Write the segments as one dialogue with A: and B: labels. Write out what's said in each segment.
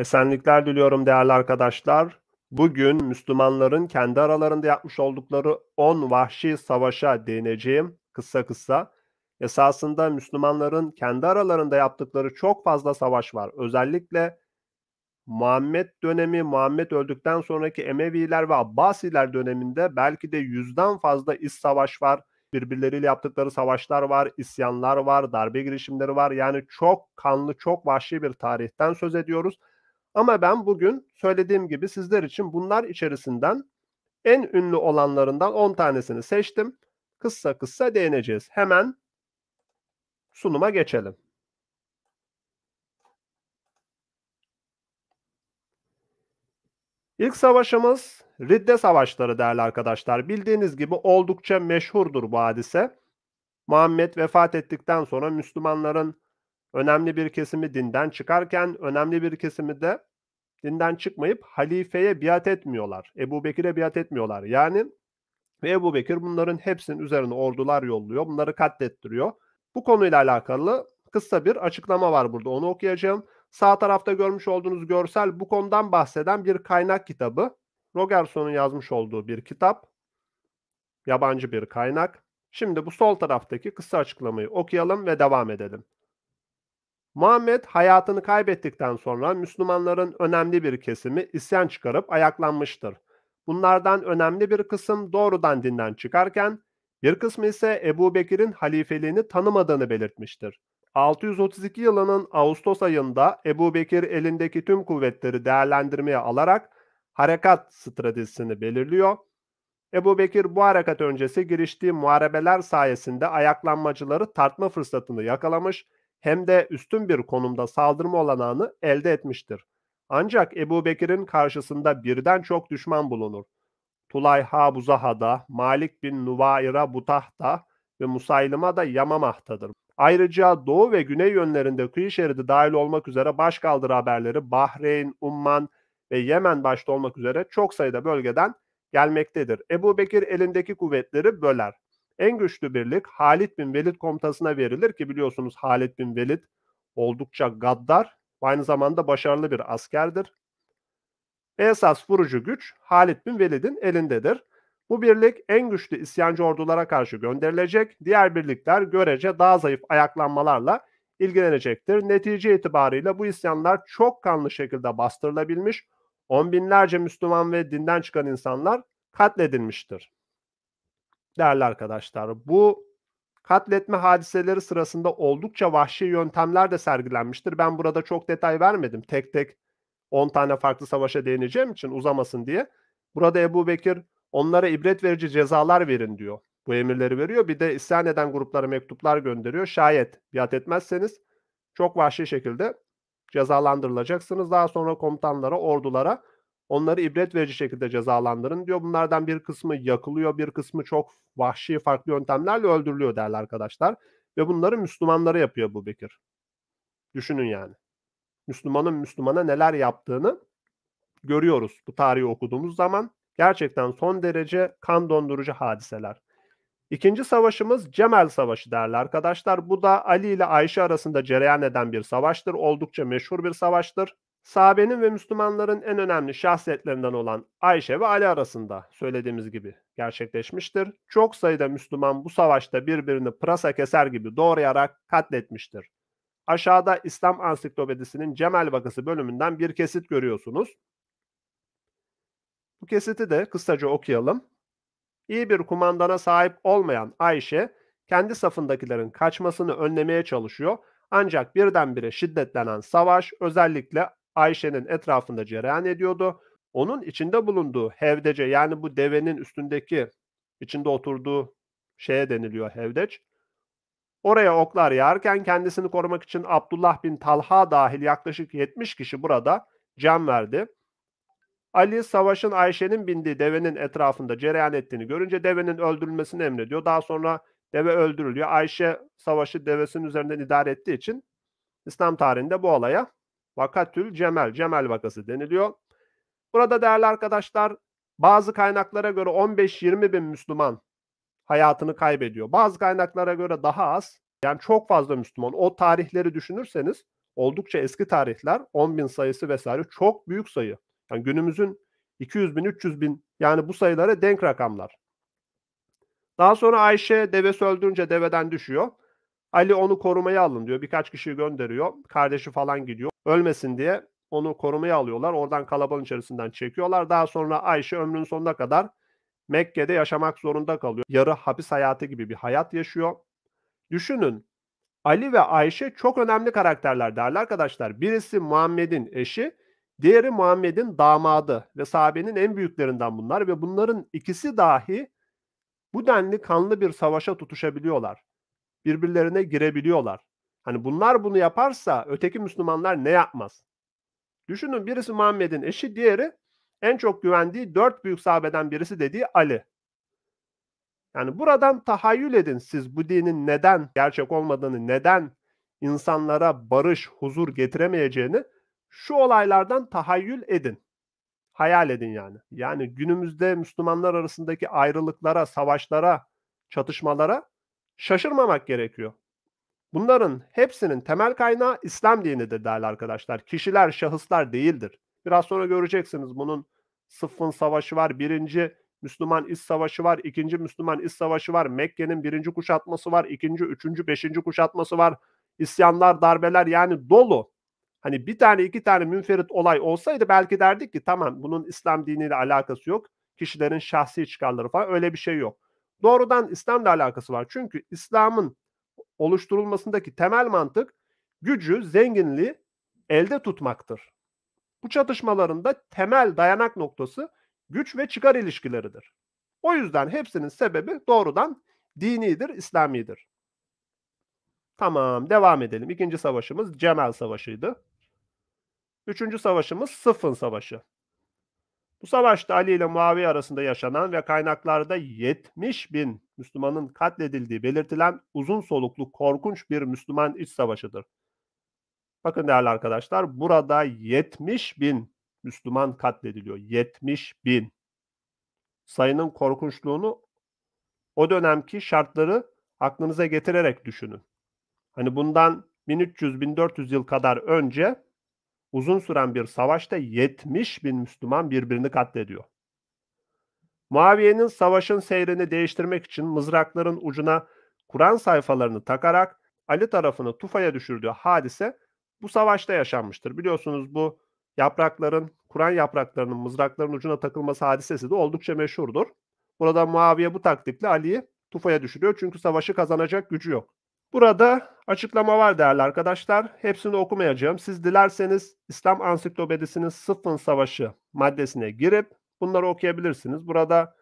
A: Esenlikler diliyorum değerli arkadaşlar. Bugün Müslümanların kendi aralarında yapmış oldukları 10 vahşi savaşa değineceğim kısa kısa. Esasında Müslümanların kendi aralarında yaptıkları çok fazla savaş var. Özellikle Muhammed dönemi, Muhammed öldükten sonraki Emeviler ve Abbasiler döneminde belki de yüzden fazla iş savaş var. Birbirleriyle yaptıkları savaşlar var, isyanlar var, darbe girişimleri var. Yani çok kanlı, çok vahşi bir tarihten söz ediyoruz. Ama ben bugün söylediğim gibi sizler için bunlar içerisinden en ünlü olanlarından 10 tanesini seçtim. Kısa kısa değineceğiz. Hemen sunuma geçelim. İlk savaşımız Ridde Savaşları değerli arkadaşlar. Bildiğiniz gibi oldukça meşhurdur bu hadise. Muhammed vefat ettikten sonra Müslümanların önemli bir kesimi dinden çıkarken önemli bir kesimi de dinden çıkmayıp halifeye biat etmiyorlar. Ebu Bekir'e biat etmiyorlar. Yani ve Ebu Bekir bunların hepsinin üzerine ordular yolluyor. Bunları katlettiriyor. Bu konuyla alakalı kısa bir açıklama var burada. Onu okuyacağım. Sağ tarafta görmüş olduğunuz görsel bu konudan bahseden bir kaynak kitabı. Rogerson'un yazmış olduğu bir kitap. Yabancı bir kaynak. Şimdi bu sol taraftaki kısa açıklamayı okuyalım ve devam edelim. Muhammed hayatını kaybettikten sonra Müslümanların önemli bir kesimi isyan çıkarıp ayaklanmıştır. Bunlardan önemli bir kısım doğrudan dinden çıkarken bir kısmı ise Ebu Bekir'in halifeliğini tanımadığını belirtmiştir. 632 yılının Ağustos ayında Ebu Bekir elindeki tüm kuvvetleri değerlendirmeye alarak harekat stratejisini belirliyor. Ebu Bekir bu harekat öncesi giriştiği muharebeler sayesinde ayaklanmacıları tartma fırsatını yakalamış ve hem de üstün bir konumda saldırma olanağını elde etmiştir. Ancak Ebu Bekir'in karşısında birden çok düşman bulunur. Tulayha Buzaha'da, Malik bin Nuvaira Butahda ve Musaylima da Yamamah'tadır. Ayrıca doğu ve güney yönlerinde kıyı şeridi dahil olmak üzere başkaldırı haberleri Bahreyn, Umman ve Yemen başta olmak üzere çok sayıda bölgeden gelmektedir. Ebu Bekir elindeki kuvvetleri böler. En güçlü birlik Halit bin Velid komutasına verilir ki biliyorsunuz Halit bin Velid oldukça gaddar aynı zamanda başarılı bir askerdir. Esas vurucu güç Halit bin Velid'in elindedir. Bu birlik en güçlü isyancı ordulara karşı gönderilecek. Diğer birlikler görece daha zayıf ayaklanmalarla ilgilenecektir. Netice itibariyle bu isyanlar çok kanlı şekilde bastırılabilmiş. On binlerce Müslüman ve dinden çıkan insanlar katledilmiştir değerli arkadaşlar. Bu katletme hadiseleri sırasında oldukça vahşi yöntemler de sergilenmiştir. Ben burada çok detay vermedim. Tek tek 10 tane farklı savaşa değineceğim için uzamasın diye. Burada Ebu Bekir onlara ibret verici cezalar verin diyor. Bu emirleri veriyor. Bir de isyan eden gruplara mektuplar gönderiyor. Şayet biat etmezseniz çok vahşi şekilde cezalandırılacaksınız. Daha sonra komutanlara, ordulara Onları ibret verici şekilde cezalandırın diyor. Bunlardan bir kısmı yakılıyor, bir kısmı çok vahşi farklı yöntemlerle öldürülüyor derler arkadaşlar. Ve bunları Müslümanlara yapıyor bu Bekir. Düşünün yani. Müslümanın Müslümana neler yaptığını görüyoruz bu tarihi okuduğumuz zaman. Gerçekten son derece kan dondurucu hadiseler. İkinci savaşımız Cemel Savaşı derler arkadaşlar. Bu da Ali ile Ayşe arasında cereyan eden bir savaştır. Oldukça meşhur bir savaştır sahabenin ve Müslümanların en önemli şahsiyetlerinden olan Ayşe ve Ali arasında söylediğimiz gibi gerçekleşmiştir. Çok sayıda Müslüman bu savaşta birbirini pırasa keser gibi doğrayarak katletmiştir. Aşağıda İslam Ansiklopedisi'nin Cemal Vakası bölümünden bir kesit görüyorsunuz. Bu kesiti de kısaca okuyalım. İyi bir kumandana sahip olmayan Ayşe, kendi safındakilerin kaçmasını önlemeye çalışıyor ancak birdenbire şiddetlenen savaş özellikle Ayşe'nin etrafında cereyan ediyordu. Onun içinde bulunduğu hevdece yani bu devenin üstündeki içinde oturduğu şeye deniliyor hevdeç. Oraya oklar yağarken kendisini korumak için Abdullah bin Talha dahil yaklaşık 70 kişi burada can verdi. Ali savaşın Ayşe'nin bindiği devenin etrafında cereyan ettiğini görünce devenin öldürülmesini emrediyor. Daha sonra deve öldürülüyor. Ayşe savaşı devesinin üzerinden idare ettiği için İslam tarihinde bu olaya Vakatül Cemel, Cemel vakası deniliyor. Burada değerli arkadaşlar bazı kaynaklara göre 15-20 bin Müslüman hayatını kaybediyor. Bazı kaynaklara göre daha az. Yani çok fazla Müslüman. O tarihleri düşünürseniz oldukça eski tarihler 10 bin sayısı vesaire çok büyük sayı. Yani günümüzün 200 bin, 300 bin yani bu sayılara denk rakamlar. Daha sonra Ayşe devesi öldürünce deveden düşüyor. Ali onu korumaya alın diyor. Birkaç kişiyi gönderiyor. Kardeşi falan gidiyor. Ölmesin diye onu korumaya alıyorlar. Oradan kalabalığın içerisinden çekiyorlar. Daha sonra Ayşe ömrünün sonuna kadar Mekke'de yaşamak zorunda kalıyor. Yarı hapis hayatı gibi bir hayat yaşıyor. Düşünün Ali ve Ayşe çok önemli karakterler değerli arkadaşlar. Birisi Muhammed'in eşi, diğeri Muhammed'in damadı ve sahabenin en büyüklerinden bunlar ve bunların ikisi dahi bu denli kanlı bir savaşa tutuşabiliyorlar birbirlerine girebiliyorlar. Hani bunlar bunu yaparsa öteki Müslümanlar ne yapmaz? Düşünün birisi Muhammed'in eşi, diğeri en çok güvendiği dört büyük sahabeden birisi dediği Ali. Yani buradan tahayyül edin siz bu dinin neden gerçek olmadığını, neden insanlara barış, huzur getiremeyeceğini şu olaylardan tahayyül edin. Hayal edin yani. Yani günümüzde Müslümanlar arasındaki ayrılıklara, savaşlara, çatışmalara şaşırmamak gerekiyor. Bunların hepsinin temel kaynağı İslam dinidir değerli arkadaşlar. Kişiler, şahıslar değildir. Biraz sonra göreceksiniz bunun Sıffın Savaşı var, birinci Müslüman İç Savaşı var, ikinci Müslüman İç Savaşı var, Mekke'nin birinci kuşatması var, ikinci, üçüncü, beşinci kuşatması var. İsyanlar, darbeler yani dolu. Hani bir tane iki tane münferit olay olsaydı belki derdik ki tamam bunun İslam diniyle alakası yok. Kişilerin şahsi çıkarları falan öyle bir şey yok doğrudan İslam'la alakası var. Çünkü İslam'ın oluşturulmasındaki temel mantık gücü, zenginliği elde tutmaktır. Bu çatışmalarında temel dayanak noktası güç ve çıkar ilişkileridir. O yüzden hepsinin sebebi doğrudan dinidir, İslamidir. Tamam devam edelim. İkinci savaşımız Cemal Savaşı'ydı. Üçüncü savaşımız Sıfın Savaşı. Bu savaşta Ali ile Muaviye arasında yaşanan ve kaynaklarda 70 bin Müslümanın katledildiği belirtilen uzun soluklu korkunç bir Müslüman iç savaşıdır. Bakın değerli arkadaşlar burada 70 bin Müslüman katlediliyor. 70 bin. Sayının korkunçluğunu o dönemki şartları aklınıza getirerek düşünün. Hani bundan 1300-1400 yıl kadar önce uzun süren bir savaşta 70 bin Müslüman birbirini katlediyor. Muaviye'nin savaşın seyrini değiştirmek için mızrakların ucuna Kur'an sayfalarını takarak Ali tarafını Tufa'ya düşürdüğü hadise bu savaşta yaşanmıştır. Biliyorsunuz bu yaprakların, Kur'an yapraklarının mızrakların ucuna takılması hadisesi de oldukça meşhurdur. Burada Muaviye bu taktikle Ali'yi Tufa'ya düşürüyor çünkü savaşı kazanacak gücü yok. Burada açıklama var değerli arkadaşlar. Hepsini okumayacağım. Siz dilerseniz İslam Ansiklopedisi'nin Sıfın Savaşı maddesine girip bunları okuyabilirsiniz. Burada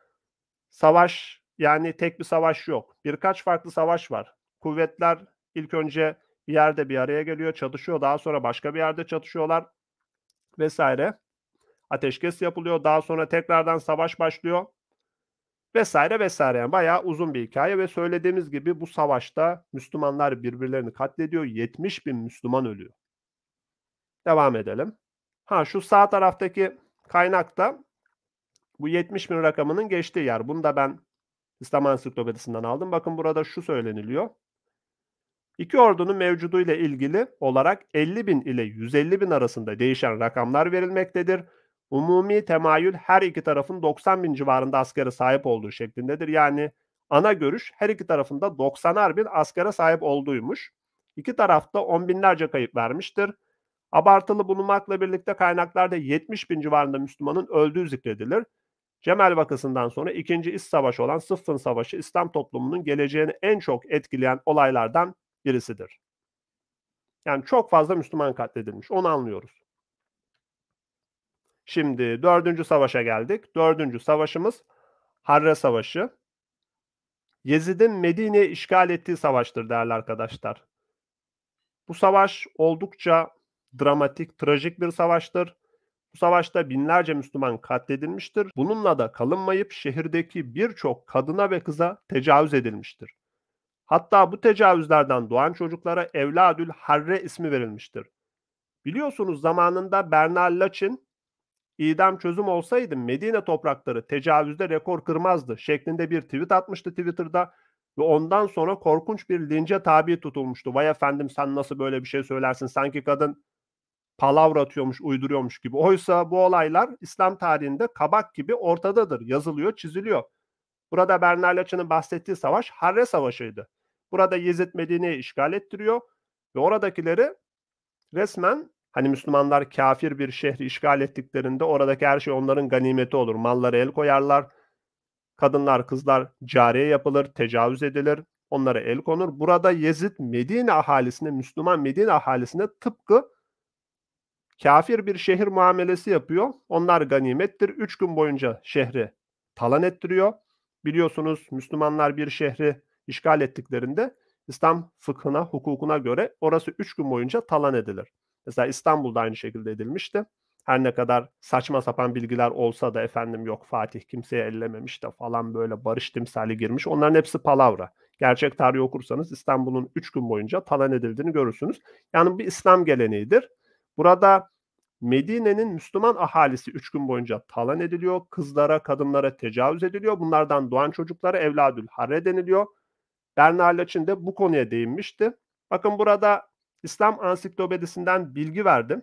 A: savaş yani tek bir savaş yok. Birkaç farklı savaş var. Kuvvetler ilk önce bir yerde bir araya geliyor, çatışıyor. Daha sonra başka bir yerde çatışıyorlar vesaire. Ateşkes yapılıyor. Daha sonra tekrardan savaş başlıyor vesaire vesaire. Yani bayağı uzun bir hikaye ve söylediğimiz gibi bu savaşta Müslümanlar birbirlerini katlediyor. 70 bin Müslüman ölüyor. Devam edelim. Ha şu sağ taraftaki kaynakta bu 70 bin rakamının geçtiği yer. Bunu da ben İslam Ansiklopedisinden aldım. Bakın burada şu söyleniliyor. İki ordunun mevcuduyla ilgili olarak 50 bin ile 150 bin arasında değişen rakamlar verilmektedir. Umumi temayül her iki tarafın 90 bin civarında askere sahip olduğu şeklindedir. Yani ana görüş her iki tarafında 90'ar bin askere sahip olduğuymuş. İki tarafta 10 binlerce kayıp vermiştir. Abartılı bulunmakla birlikte kaynaklarda 70 bin civarında Müslümanın öldüğü zikredilir. Cemal vakasından sonra ikinci İç Savaşı olan Sıffın Savaşı İslam toplumunun geleceğini en çok etkileyen olaylardan birisidir. Yani çok fazla Müslüman katledilmiş. Onu anlıyoruz. Şimdi dördüncü savaşa geldik. Dördüncü savaşımız Harre Savaşı. Yezid'in Medine işgal ettiği savaştır değerli arkadaşlar. Bu savaş oldukça dramatik, trajik bir savaştır. Bu savaşta binlerce Müslüman katledilmiştir. Bununla da kalınmayıp şehirdeki birçok kadına ve kıza tecavüz edilmiştir. Hatta bu tecavüzlerden doğan çocuklara Evladül Harre ismi verilmiştir. Biliyorsunuz zamanında Bernal Lachin idam çözüm olsaydı Medine toprakları tecavüzde rekor kırmazdı şeklinde bir tweet atmıştı Twitter'da ve ondan sonra korkunç bir lince tabi tutulmuştu. Vay efendim sen nasıl böyle bir şey söylersin sanki kadın palavra atıyormuş, uyduruyormuş gibi. Oysa bu olaylar İslam tarihinde kabak gibi ortadadır. Yazılıyor, çiziliyor. Burada Bernard Laçın'ın bahsettiği savaş Harre Savaşı'ydı. Burada Yezid Medine'yi işgal ettiriyor ve oradakileri resmen Hani Müslümanlar kafir bir şehri işgal ettiklerinde oradaki her şey onların ganimeti olur. Mallara el koyarlar. Kadınlar, kızlar cariye yapılır, tecavüz edilir. Onlara el konur. Burada Yezid Medine ahalisine, Müslüman Medine ahalisine tıpkı kafir bir şehir muamelesi yapıyor. Onlar ganimettir. Üç gün boyunca şehri talan ettiriyor. Biliyorsunuz Müslümanlar bir şehri işgal ettiklerinde İslam fıkhına, hukukuna göre orası üç gün boyunca talan edilir. Mesela İstanbul'da aynı şekilde edilmişti. Her ne kadar saçma sapan bilgiler olsa da efendim yok Fatih kimseye ellememiş de falan böyle barış timsali girmiş. Onların hepsi palavra. Gerçek tarihi okursanız İstanbul'un 3 gün boyunca talan edildiğini görürsünüz. Yani bir İslam geleneğidir. Burada Medine'nin Müslüman ahalisi 3 gün boyunca talan ediliyor. Kızlara, kadınlara tecavüz ediliyor. Bunlardan doğan çocuklara evladül harre deniliyor. Bernard için de bu konuya değinmişti. Bakın burada İslam ansiklopedisinden bilgi verdim.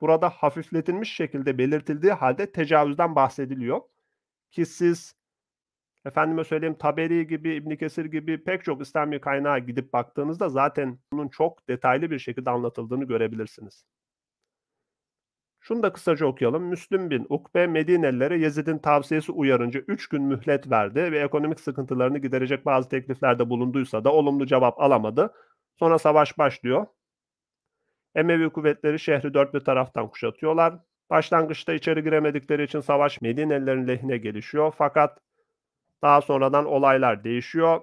A: Burada hafifletilmiş şekilde belirtildiği halde tecavüzden bahsediliyor. Ki siz efendime söyleyeyim Taberi gibi, İbn Kesir gibi pek çok İslami kaynağa gidip baktığınızda zaten bunun çok detaylı bir şekilde anlatıldığını görebilirsiniz. Şunu da kısaca okuyalım. Müslüm bin Ukbe Medinelilere Yezid'in tavsiyesi uyarınca 3 gün mühlet verdi ve ekonomik sıkıntılarını giderecek bazı tekliflerde bulunduysa da olumlu cevap alamadı. Sonra savaş başlıyor. Emevi kuvvetleri şehri dört bir taraftan kuşatıyorlar. Başlangıçta içeri giremedikleri için savaş Medinelilerin lehine gelişiyor. Fakat daha sonradan olaylar değişiyor.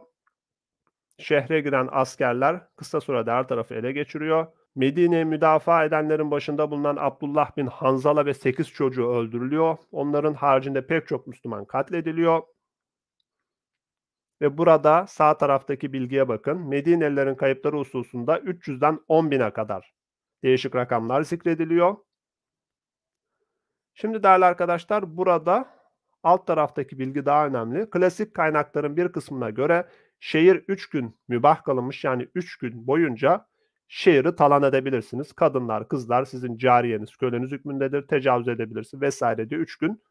A: Şehre giren askerler kısa sürede her tarafı ele geçiriyor. Medine'yi müdafaa edenlerin başında bulunan Abdullah bin Hanzala ve 8 çocuğu öldürülüyor. Onların haricinde pek çok Müslüman katlediliyor. Ve burada sağ taraftaki bilgiye bakın. Medinelilerin kayıpları hususunda 300'den 10.000'e kadar değişik rakamlar zikrediliyor. Şimdi değerli arkadaşlar burada alt taraftaki bilgi daha önemli. Klasik kaynakların bir kısmına göre şehir 3 gün mübah kalınmış yani 3 gün boyunca şehri talan edebilirsiniz. Kadınlar, kızlar sizin cariyeniz, köleniz hükmündedir, tecavüz edebilirsiniz vesaire diye 3 gün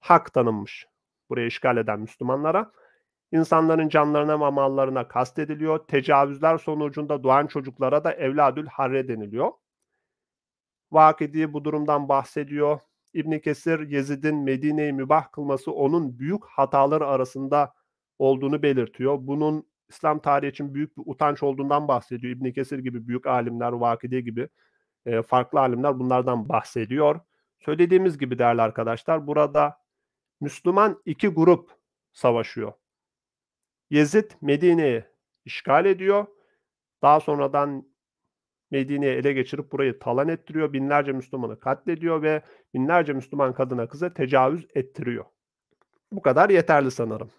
A: hak tanınmış. Buraya işgal eden Müslümanlara. İnsanların canlarına ve mallarına kastediliyor. Tecavüzler sonucunda doğan çocuklara da evladül harre deniliyor. Vakidi bu durumdan bahsediyor. İbn Kesir Yezid'in Medine'yi mübah kılması onun büyük hataları arasında olduğunu belirtiyor. Bunun İslam tarihi için büyük bir utanç olduğundan bahsediyor. İbn Kesir gibi büyük alimler, Vakidi gibi e, farklı alimler bunlardan bahsediyor. Söylediğimiz gibi değerli arkadaşlar burada Müslüman iki grup savaşıyor. Yezid Medine'yi işgal ediyor. Daha sonradan Medine'yi ele geçirip burayı talan ettiriyor. Binlerce Müslümanı katlediyor ve binlerce Müslüman kadına kıza tecavüz ettiriyor. Bu kadar yeterli sanırım.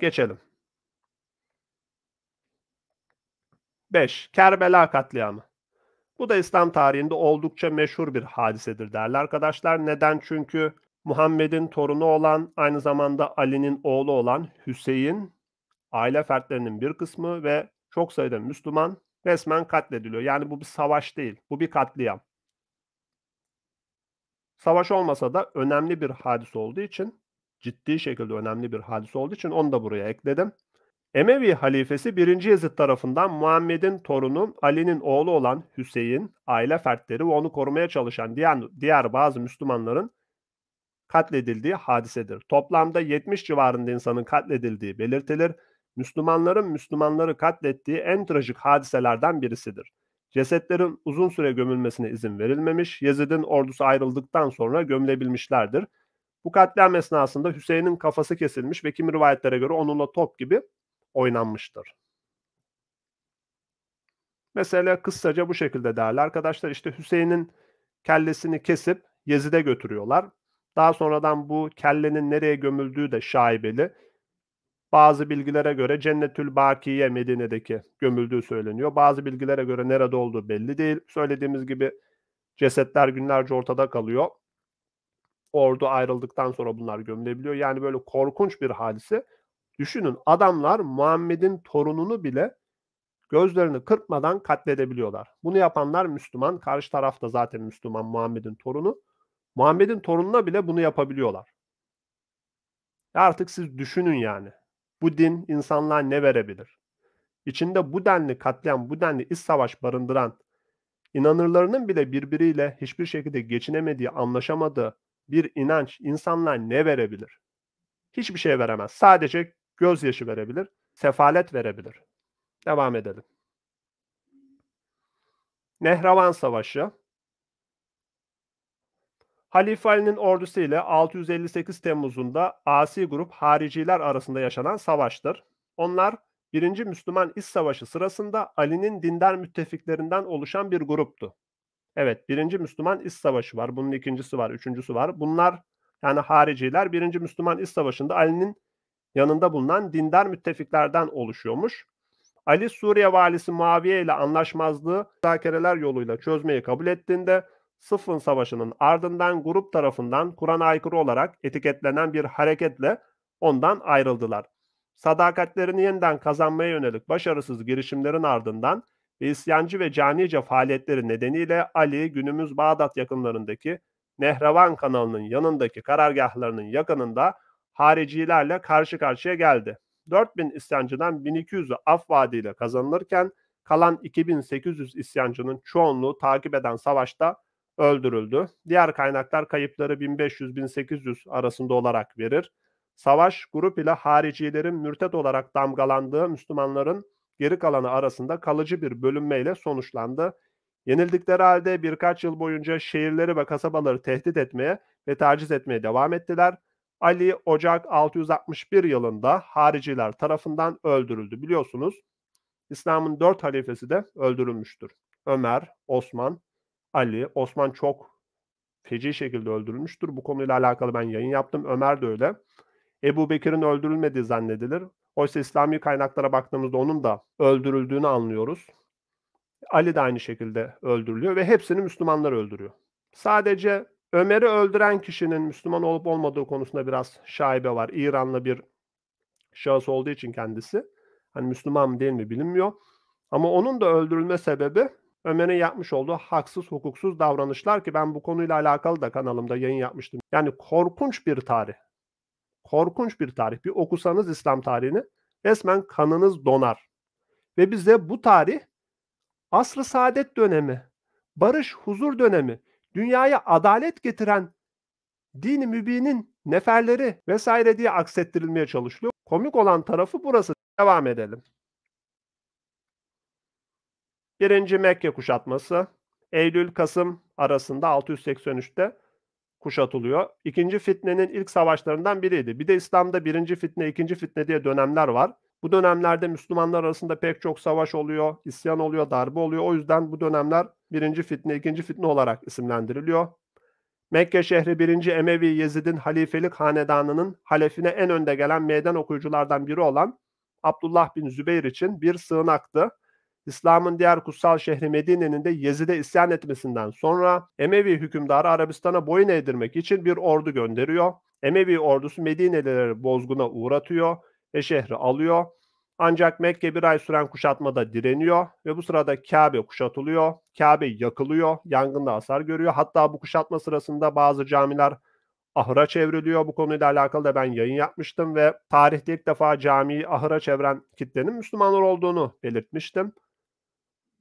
A: Geçelim. 5. Kerbela katliamı. Bu da İslam tarihinde oldukça meşhur bir hadisedir derler arkadaşlar. Neden? Çünkü Muhammed'in torunu olan, aynı zamanda Ali'nin oğlu olan Hüseyin aile fertlerinin bir kısmı ve çok sayıda Müslüman resmen katlediliyor. Yani bu bir savaş değil, bu bir katliam. Savaş olmasa da önemli bir hadis olduğu için, ciddi şekilde önemli bir hadis olduğu için onu da buraya ekledim. Emevi halifesi 1. Yezid tarafından Muhammed'in torunu Ali'nin oğlu olan Hüseyin, aile fertleri ve onu korumaya çalışan diğer, diğer bazı Müslümanların katledildiği hadisedir. Toplamda 70 civarında insanın katledildiği belirtilir Müslümanların Müslümanları katlettiği en trajik hadiselerden birisidir. Cesetlerin uzun süre gömülmesine izin verilmemiş, Yezid'in ordusu ayrıldıktan sonra gömülebilmişlerdir. Bu katliam esnasında Hüseyin'in kafası kesilmiş ve kimi rivayetlere göre onunla top gibi oynanmıştır. Mesela kısaca bu şekilde değerli arkadaşlar. işte Hüseyin'in kellesini kesip Yezid'e götürüyorlar. Daha sonradan bu kellenin nereye gömüldüğü de şaibeli. Bazı bilgilere göre Cennetül Bakiye Medine'deki gömüldüğü söyleniyor. Bazı bilgilere göre nerede olduğu belli değil. Söylediğimiz gibi cesetler günlerce ortada kalıyor. Ordu ayrıldıktan sonra bunlar gömülebiliyor. Yani böyle korkunç bir hadise. Düşünün adamlar Muhammed'in torununu bile gözlerini kırpmadan katledebiliyorlar. Bunu yapanlar Müslüman. Karşı tarafta zaten Müslüman Muhammed'in torunu. Muhammed'in torununa bile bunu yapabiliyorlar. Artık siz düşünün yani. Bu din insanlığa ne verebilir? İçinde bu denli katliam, bu denli iç savaş barındıran, inanırlarının bile birbiriyle hiçbir şekilde geçinemediği, anlaşamadığı bir inanç insanlığa ne verebilir? Hiçbir şey veremez. Sadece gözyaşı verebilir, sefalet verebilir. Devam edelim. Nehravan Savaşı Halife Ali'nin ordusu ile 658 Temmuz'unda Asi grup hariciler arasında yaşanan savaştır. Onlar 1. Müslüman İs Savaşı sırasında Ali'nin dindar müttefiklerinden oluşan bir gruptu. Evet 1. Müslüman İs Savaşı var. Bunun ikincisi var, üçüncüsü var. Bunlar yani hariciler 1. Müslüman İs Savaşı'nda Ali'nin yanında bulunan dindar müttefiklerden oluşuyormuş. Ali Suriye valisi Muaviye ile anlaşmazlığı müzakereler yoluyla çözmeyi kabul ettiğinde Sıfın Savaşı'nın ardından grup tarafından Kur'an aykırı olarak etiketlenen bir hareketle ondan ayrıldılar. Sadakatlerini yeniden kazanmaya yönelik başarısız girişimlerin ardından ve isyancı ve canice faaliyetleri nedeniyle Ali günümüz Bağdat yakınlarındaki Nehravan kanalının yanındaki karargahlarının yakınında haricilerle karşı karşıya geldi. 4000 isyancıdan 1200'ü af vaadiyle kazanılırken kalan 2800 isyancının çoğunluğu takip eden savaşta öldürüldü. Diğer kaynaklar kayıpları 1500-1800 arasında olarak verir. Savaş grup ile haricilerin mürted olarak damgalandığı Müslümanların geri kalanı arasında kalıcı bir bölünmeyle sonuçlandı. Yenildikleri halde birkaç yıl boyunca şehirleri ve kasabaları tehdit etmeye ve taciz etmeye devam ettiler. Ali Ocak 661 yılında hariciler tarafından öldürüldü. Biliyorsunuz İslam'ın dört halifesi de öldürülmüştür. Ömer, Osman, Ali, Osman çok feci şekilde öldürülmüştür. Bu konuyla alakalı ben yayın yaptım. Ömer de öyle. Ebu Bekir'in öldürülmediği zannedilir. Oysa İslami kaynaklara baktığımızda onun da öldürüldüğünü anlıyoruz. Ali de aynı şekilde öldürülüyor ve hepsini Müslümanlar öldürüyor. Sadece Ömer'i öldüren kişinin Müslüman olup olmadığı konusunda biraz şaibe var. İranlı bir şahıs olduğu için kendisi. Hani Müslüman mı değil mi bilinmiyor. Ama onun da öldürülme sebebi Ömer'in yapmış olduğu haksız hukuksuz davranışlar ki ben bu konuyla alakalı da kanalımda yayın yapmıştım. Yani korkunç bir tarih. Korkunç bir tarih. Bir okusanız İslam tarihini resmen kanınız donar. Ve bize bu tarih asr-ı saadet dönemi, barış, huzur dönemi, dünyaya adalet getiren dini mübinin neferleri vesaire diye aksettirilmeye çalışılıyor. Komik olan tarafı burası. Devam edelim. Birinci Mekke kuşatması Eylül-Kasım arasında 683'te kuşatılıyor. İkinci fitnenin ilk savaşlarından biriydi. Bir de İslam'da birinci fitne, ikinci fitne diye dönemler var. Bu dönemlerde Müslümanlar arasında pek çok savaş oluyor, isyan oluyor, darbe oluyor. O yüzden bu dönemler birinci fitne, ikinci fitne olarak isimlendiriliyor. Mekke şehri 1. Emevi Yezid'in halifelik hanedanının halefine en önde gelen meydan okuyuculardan biri olan Abdullah bin Zübeyir için bir sığınaktı. İslam'ın diğer kutsal şehri Medine'nin de Yezid'e isyan etmesinden sonra Emevi hükümdarı Arabistan'a boyun eğdirmek için bir ordu gönderiyor. Emevi ordusu Medinelileri bozguna uğratıyor ve şehri alıyor. Ancak Mekke bir ay süren kuşatmada direniyor ve bu sırada Kabe kuşatılıyor. Kabe yakılıyor, yangında hasar görüyor. Hatta bu kuşatma sırasında bazı camiler ahıra çevriliyor. Bu konuyla alakalı da ben yayın yapmıştım ve tarihte ilk defa camiyi ahıra çeviren kitlenin Müslümanlar olduğunu belirtmiştim.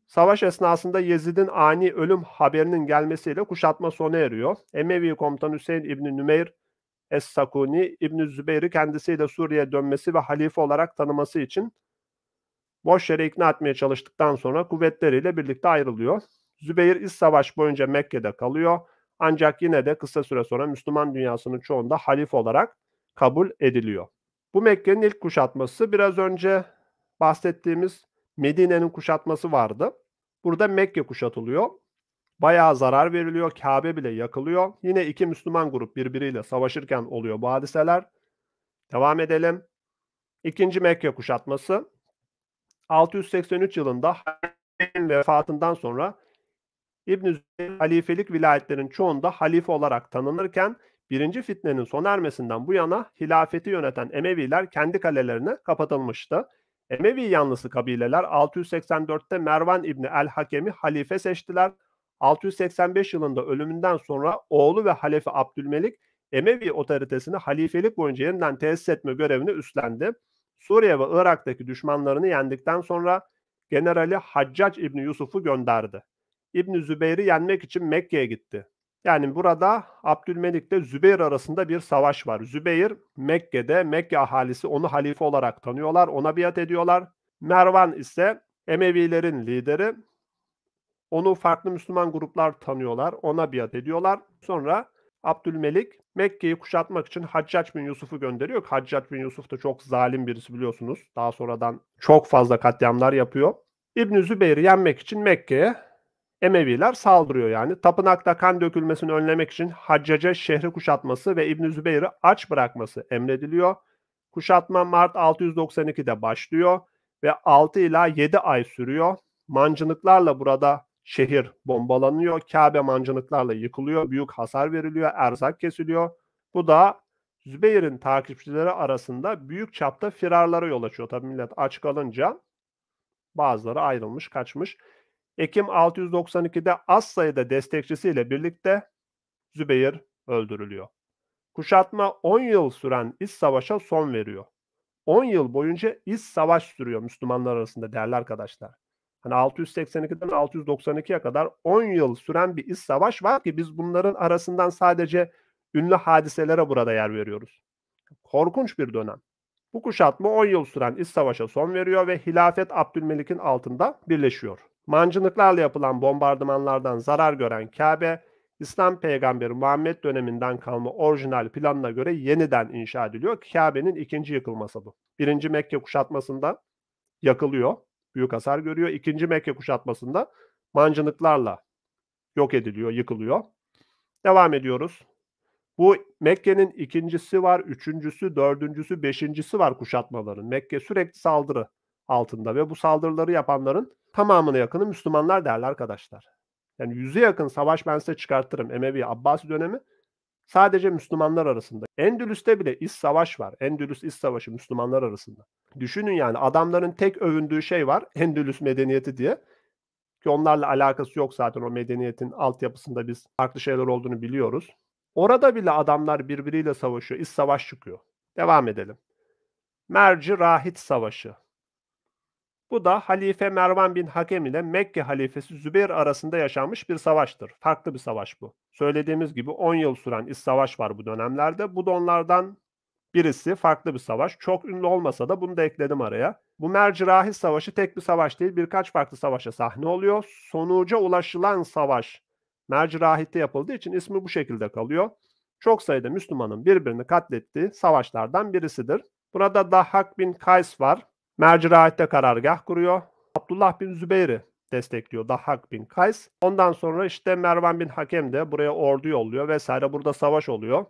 A: Savaş esnasında Yezid'in ani ölüm haberinin gelmesiyle kuşatma sona eriyor. Emevi komutan Hüseyin İbni Nümeyr Es-Sakuni İbni Zübeyir'i kendisiyle Suriye'ye dönmesi ve halife olarak tanıması için boş yere ikna etmeye çalıştıktan sonra kuvvetleriyle birlikte ayrılıyor. Zübeyir İz Savaş boyunca Mekke'de kalıyor. Ancak yine de kısa süre sonra Müslüman dünyasının çoğunda halife olarak kabul ediliyor. Bu Mekke'nin ilk kuşatması biraz önce bahsettiğimiz Medine'nin kuşatması vardı. Burada Mekke kuşatılıyor. Bayağı zarar veriliyor. Kabe bile yakılıyor. Yine iki Müslüman grup birbiriyle savaşırken oluyor bu hadiseler. Devam edelim. İkinci Mekke kuşatması. 683 yılında Halife'nin vefatından sonra İbn-i halifelik vilayetlerin çoğunda halife olarak tanınırken birinci fitnenin sona ermesinden bu yana hilafeti yöneten Emeviler kendi kalelerine kapatılmıştı. Emevi yanlısı kabileler 684'te Mervan İbni El-Hakem'i halife seçtiler. 685 yılında ölümünden sonra oğlu ve halefe Abdülmelik Emevi otoritesini halifelik boyunca yeniden tesis etme görevini üstlendi. Suriye ve Irak'taki düşmanlarını yendikten sonra generali Haccac İbni Yusuf'u gönderdi. İbni Zübeyir'i yenmek için Mekke'ye gitti. Yani burada Abdülmelik ile Zübeyir arasında bir savaş var. Zübeyir Mekke'de Mekke ahalisi onu halife olarak tanıyorlar, ona biat ediyorlar. Mervan ise Emevilerin lideri. Onu farklı Müslüman gruplar tanıyorlar, ona biat ediyorlar. Sonra Abdülmelik Mekke'yi kuşatmak için Haccac bin Yusuf'u gönderiyor. Haccac bin Yusuf da çok zalim birisi biliyorsunuz. Daha sonradan çok fazla katliamlar yapıyor. İbn Zübeyir'i yenmek için Mekke'ye Emeviler saldırıyor yani. Tapınakta kan dökülmesini önlemek için Haccace şehri kuşatması ve İbn Zübeyir'i aç bırakması emrediliyor. Kuşatma Mart 692'de başlıyor ve 6 ila 7 ay sürüyor. Mancınıklarla burada şehir bombalanıyor. Kabe mancınıklarla yıkılıyor. Büyük hasar veriliyor. Erzak kesiliyor. Bu da Zübeyir'in takipçileri arasında büyük çapta firarlara yol açıyor. Tabii millet aç kalınca bazıları ayrılmış, kaçmış. Ekim 692'de az sayıda destekçisiyle birlikte Zübeyir öldürülüyor. Kuşatma 10 yıl süren iç savaşa son veriyor. 10 yıl boyunca iç savaş sürüyor Müslümanlar arasında değerli arkadaşlar. Hani 682'den 692'ye kadar 10 yıl süren bir iç savaş var ki biz bunların arasından sadece ünlü hadiselere burada yer veriyoruz. Korkunç bir dönem. Bu kuşatma 10 yıl süren iç savaşa son veriyor ve hilafet Abdülmelik'in altında birleşiyor. Mancınıklarla yapılan bombardımanlardan zarar gören Kabe, İslam peygamberi Muhammed döneminden kalma orijinal planına göre yeniden inşa ediliyor. Kabe'nin ikinci yıkılması bu. Birinci Mekke kuşatmasında yakılıyor, büyük hasar görüyor. İkinci Mekke kuşatmasında mancınıklarla yok ediliyor, yıkılıyor. Devam ediyoruz. Bu Mekke'nin ikincisi var, üçüncüsü, dördüncüsü, beşincisi var kuşatmaların. Mekke sürekli saldırı altında ve bu saldırıları yapanların tamamına yakını Müslümanlar değerli arkadaşlar. Yani yüze yakın savaş ben size çıkartırım. Emevi Abbasi dönemi sadece Müslümanlar arasında. Endülüs'te bile iş savaş var. Endülüs iş savaşı Müslümanlar arasında. Düşünün yani adamların tek övündüğü şey var Endülüs medeniyeti diye. Ki onlarla alakası yok zaten o medeniyetin altyapısında biz farklı şeyler olduğunu biliyoruz. Orada bile adamlar birbiriyle savaşıyor. İş savaş çıkıyor. Devam edelim. Merci Rahit Savaşı. Bu da Halife Mervan bin Hakem ile Mekke halifesi Zübeyir arasında yaşanmış bir savaştır. Farklı bir savaş bu. Söylediğimiz gibi 10 yıl süren iç savaş var bu dönemlerde. Bu da onlardan birisi farklı bir savaş. Çok ünlü olmasa da bunu da ekledim araya. Bu Mercirahi Savaşı tek bir savaş değil birkaç farklı savaşa sahne oluyor. Sonuca ulaşılan savaş Mercirahit'te yapıldığı için ismi bu şekilde kalıyor. Çok sayıda Müslümanın birbirini katlettiği savaşlardan birisidir. Burada Dahhak bin Kays var. Merciraat'te karargah kuruyor. Abdullah bin Zübeyir'i destekliyor Dahak bin Kays. Ondan sonra işte Mervan bin Hakem de buraya ordu yolluyor vesaire. Burada savaş oluyor.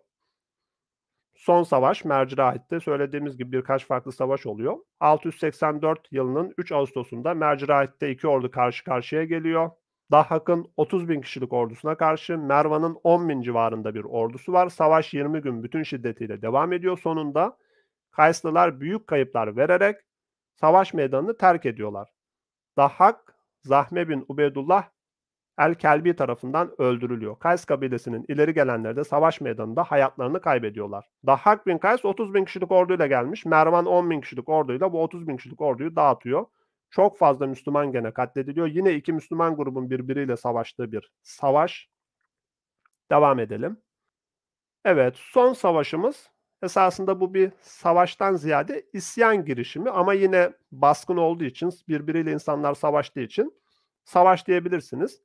A: Son savaş Mercirahit'te söylediğimiz gibi birkaç farklı savaş oluyor. 684 yılının 3 Ağustos'unda Mercirahit'te iki ordu karşı karşıya geliyor. Dahhak'ın 30 bin kişilik ordusuna karşı Mervan'ın 10 bin civarında bir ordusu var. Savaş 20 gün bütün şiddetiyle devam ediyor. Sonunda Kayslılar büyük kayıplar vererek savaş meydanını terk ediyorlar. Dahak Zahme bin Ubeydullah El-Kelbi tarafından öldürülüyor. Kays kabilesinin ileri gelenleri de savaş meydanında hayatlarını kaybediyorlar. Dahak bin Kays 30 bin kişilik orduyla gelmiş. Mervan 10 bin kişilik orduyla bu 30 bin kişilik orduyu dağıtıyor. Çok fazla Müslüman gene katlediliyor. Yine iki Müslüman grubun birbiriyle savaştığı bir savaş. Devam edelim. Evet son savaşımız Esasında bu bir savaştan ziyade isyan girişimi ama yine baskın olduğu için birbiriyle insanlar savaştığı için savaş diyebilirsiniz.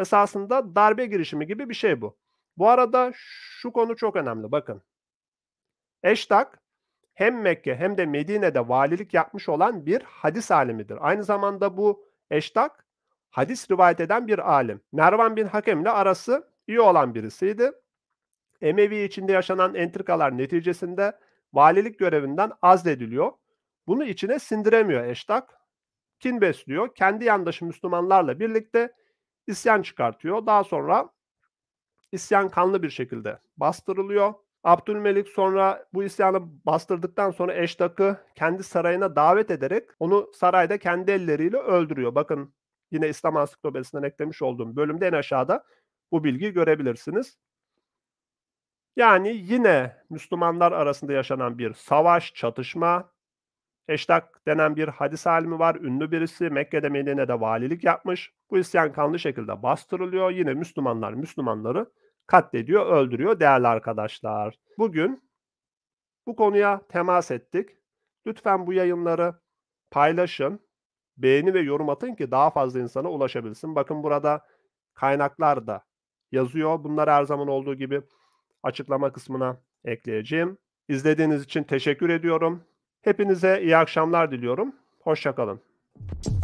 A: Esasında darbe girişimi gibi bir şey bu. Bu arada şu konu çok önemli bakın. Eştak hem Mekke hem de Medine'de valilik yapmış olan bir hadis alimidir. Aynı zamanda bu Eştak hadis rivayet eden bir alim. Mervan bin Hakem ile arası iyi olan birisiydi. Emevi içinde yaşanan entrikalar neticesinde valilik görevinden azlediliyor. Bunu içine sindiremiyor Eştak. Kin besliyor. Kendi yandaşı Müslümanlarla birlikte isyan çıkartıyor. Daha sonra isyan kanlı bir şekilde bastırılıyor. Abdülmelik sonra bu isyanı bastırdıktan sonra Eştak'ı kendi sarayına davet ederek onu sarayda kendi elleriyle öldürüyor. Bakın yine İslam Ansiklopedisinden eklemiş olduğum bölümde en aşağıda bu bilgiyi görebilirsiniz. Yani yine Müslümanlar arasında yaşanan bir savaş, çatışma, Eştak denen bir hadis alimi var. Ünlü birisi Mekke'de Medine'de valilik yapmış. Bu isyan kanlı şekilde bastırılıyor. Yine Müslümanlar Müslümanları katlediyor, öldürüyor değerli arkadaşlar. Bugün bu konuya temas ettik. Lütfen bu yayınları paylaşın. Beğeni ve yorum atın ki daha fazla insana ulaşabilsin. Bakın burada kaynaklar da yazıyor. Bunlar her zaman olduğu gibi açıklama kısmına ekleyeceğim. İzlediğiniz için teşekkür ediyorum. Hepinize iyi akşamlar diliyorum. Hoşçakalın. kalın.